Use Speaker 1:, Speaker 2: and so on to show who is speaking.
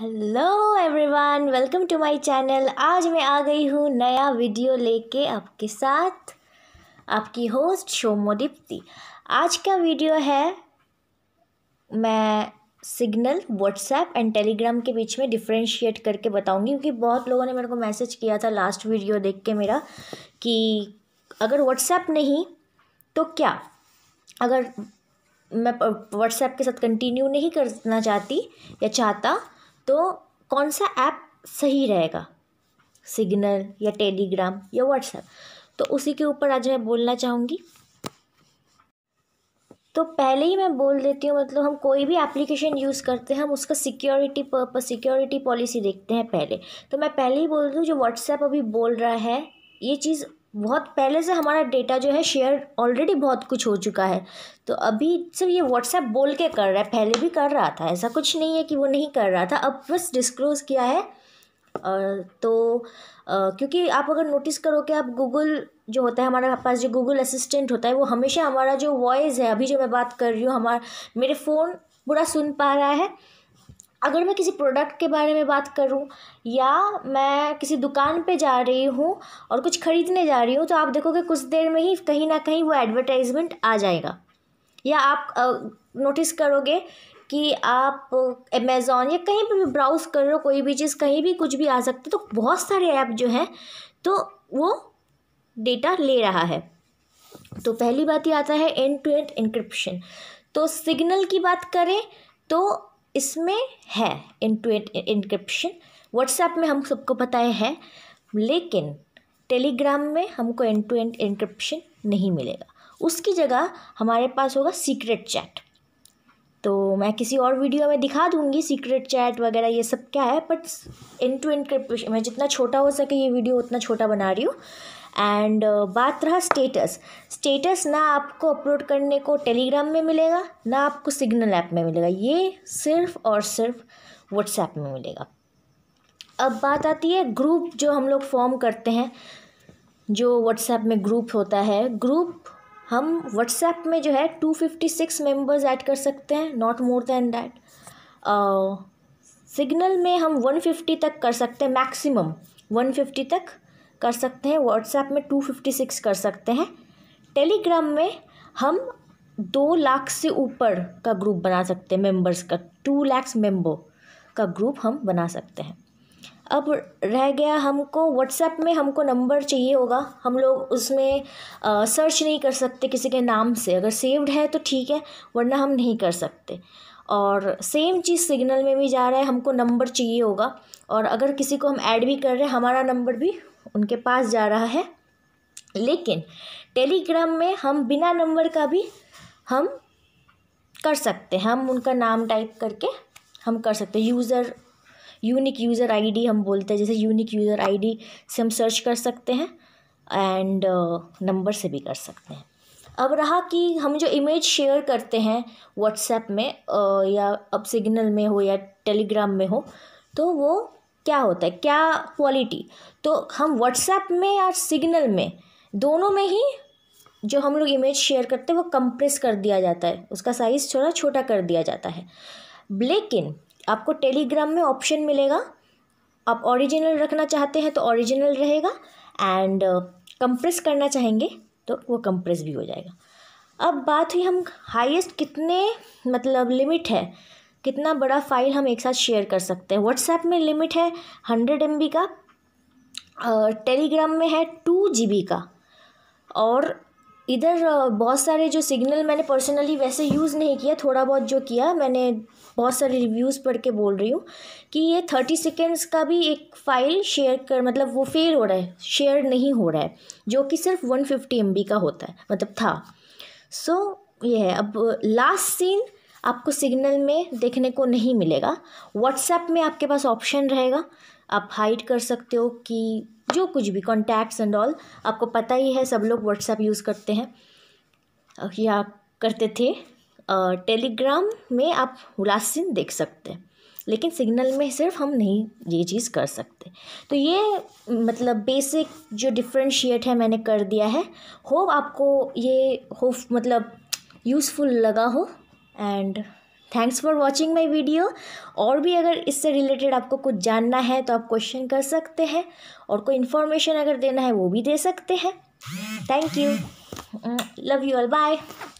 Speaker 1: hello everyone welcome to my channel आज मैं आ गई हूँ नया वीडियो लेके आपके साथ आपकी होस्ट शोमो दीप्ति आज का वीडियो है मैं सिग्नल व्हाट्सएप एंड टेलीग्राम के बीच में डिफ्रेंशिएट करके बताऊंगी क्योंकि बहुत लोगों ने मेरे को मैसेज किया था लास्ट वीडियो देख के मेरा कि अगर व्हाट्सएप नहीं तो क्या अगर मैं व्हाट्सएप के साथ कंटिन्यू नहीं करना चाहती या चाहता तो कौन सा ऐप सही रहेगा सिग्नल या टेलीग्राम या व्हाट्सएप तो उसी के ऊपर आज मैं बोलना चाहूँगी तो पहले ही मैं बोल देती हूँ मतलब हम कोई भी एप्लीकेशन यूज़ करते हैं हम उसका सिक्योरिटी पर्पज सिक्योरिटी पॉलिसी देखते हैं पहले तो मैं पहले ही बोल दूँ जो व्हाट्सएप अभी बोल रहा है ये चीज़ बहुत पहले से हमारा डेटा जो है शेयर ऑलरेडी बहुत कुछ हो चुका है तो अभी सिर्फ ये व्हाट्सएप बोल के कर रहा है पहले भी कर रहा था ऐसा कुछ नहीं है कि वो नहीं कर रहा था अब बस डिस्क्लोज़ किया है तो क्योंकि आप अगर नोटिस करो कि आप गूगल जो होता है हमारे पास जो गूगल असिस्टेंट होता है वो हमेशा हमारा जो वॉइस है अभी जो मैं बात कर रही हूँ हमारा मेरे फ़ोन पूरा सुन पा रहा है अगर मैं किसी प्रोडक्ट के बारे में बात करूँ या मैं किसी दुकान पे जा रही हूँ और कुछ ख़रीदने जा रही हूँ तो आप देखोगे कुछ देर में ही कहीं ना कहीं वो एडवर्टाइजमेंट आ जाएगा या आप नोटिस करोगे कि आप अमेज़ॉन या कहीं पर भी ब्राउज़ कर रहे हो कोई भी चीज़ कहीं भी कुछ भी आ सकते तो बहुत सारे ऐप जो हैं तो वो डेटा ले रहा है तो पहली बात ये आता है एंड टू एंड इंक्रिप्शन तो सिग्नल की बात करें तो इसमें है एट इंक्रिप्शन व्हाट्सएप में हम सबको पता है लेकिन टेलीग्राम में हमको एंड टू एंड इंक्रिप्शन नहीं मिलेगा उसकी जगह हमारे पास होगा सीक्रेट चैट तो मैं किसी और वीडियो में दिखा दूंगी सीक्रेट चैट वगैरह ये सब क्या है बट एंड टू एंड मैं जितना छोटा हो सके ये वीडियो उतना छोटा बना रही हूँ एंड uh, बात रहा स्टेटस स्टेटस ना आपको अपलोड करने को टेलीग्राम में मिलेगा ना आपको सिग्नल ऐप में मिलेगा ये सिर्फ और सिर्फ व्हाट्सएप में मिलेगा अब बात आती है ग्रुप जो हम लोग फॉर्म करते हैं जो व्हाट्सएप में ग्रुप होता है ग्रुप हम व्हाट्सएप में जो है two fifty six members add कर सकते हैं not more than that Signal में हम वन फिफ्टी तक कर सकते हैं मैक्सिमम वन फिफ्टी तक कर सकते हैं व्हाट्सएप में टू फिफ्टी सिक्स कर सकते हैं टेलीग्राम में हम दो लाख से ऊपर का ग्रुप बना सकते हैं मेंबर्स का टू लैक्स मेंबर का ग्रुप हम बना सकते हैं अब रह गया हमको व्हाट्सएप में हमको नंबर चाहिए होगा हम लोग उसमें आ, सर्च नहीं कर सकते किसी के नाम से अगर सेव्ड है तो ठीक है वरना हम नहीं कर सकते और सेम चीज़ सिग्नल में भी जा रहा है हमको नंबर चाहिए होगा और अगर किसी को हम ऐड भी कर रहे हैं हमारा नंबर भी उनके पास जा रहा है लेकिन टेलीग्राम में हम बिना नंबर का भी हम कर सकते हैं हम उनका नाम टाइप करके हम कर सकते हैं यूज़र यूनिक यूज़र आईडी हम बोलते हैं जैसे यूनिक यूज़र आईडी से हम सर्च कर सकते हैं एंड नंबर uh, से भी कर सकते हैं अब रहा कि हम जो इमेज शेयर करते हैं व्हाट्सएप में uh, या अब सिग्नल में हो या टेलीग्राम में हो तो वो क्या होता है क्या क्वालिटी तो हम व्हाट्सएप में या सिग्नल में दोनों में ही जो हम लोग इमेज शेयर करते हैं वो कंप्रेस कर दिया जाता है उसका साइज़ थोड़ा छोटा कर दिया जाता है लेकिन आपको टेलीग्राम में ऑप्शन मिलेगा आप ओरिजिनल रखना चाहते हैं तो ओरिजिनल रहेगा एंड कंप्रेस uh, करना चाहेंगे तो वो कंप्रेस भी हो जाएगा अब बात हुई हम हाईएस्ट कितने मतलब लिमिट है कितना बड़ा फ़ाइल हम एक साथ शेयर कर सकते हैं व्हाट्सएप में लिमिट है हंड्रेड एम का टेलीग्राम में है टू जी का और इधर बहुत सारे जो सिग्नल मैंने पर्सनली वैसे यूज़ नहीं किया थोड़ा बहुत जो किया मैंने बहुत सारे रिव्यूज़ पढ़ के बोल रही हूँ कि ये थर्टी सेकेंड्स का भी एक फ़ाइल शेयर कर मतलब वो फेल हो रहा है शेयर नहीं हो रहा है जो कि सिर्फ वन फिफ्टी एम का होता है मतलब था सो so, ये है अब लास्ट सीन आपको सिग्नल में देखने को नहीं मिलेगा व्हाट्सएप में आपके पास ऑप्शन रहेगा आप हाइड कर सकते हो कि जो कुछ भी कॉन्टैक्ट्स एंड ऑल आपको पता ही है सब लोग व्हाट्सएप यूज़ करते हैं या करते थे टेलीग्राम में आप लास्ट सीन देख सकते हैं लेकिन सिग्नल में सिर्फ हम नहीं ये चीज़ कर सकते तो ये मतलब बेसिक जो डिफ्रेंशिएट है मैंने कर दिया है होप आपको ये होप मतलब यूज़फुल लगा हो and thanks for watching my video और भी अगर इससे रिलेटेड आपको कुछ जानना है तो आप क्वेश्चन कर सकते हैं और कोई इन्फॉर्मेशन अगर देना है वो भी दे सकते हैं thank you love you all bye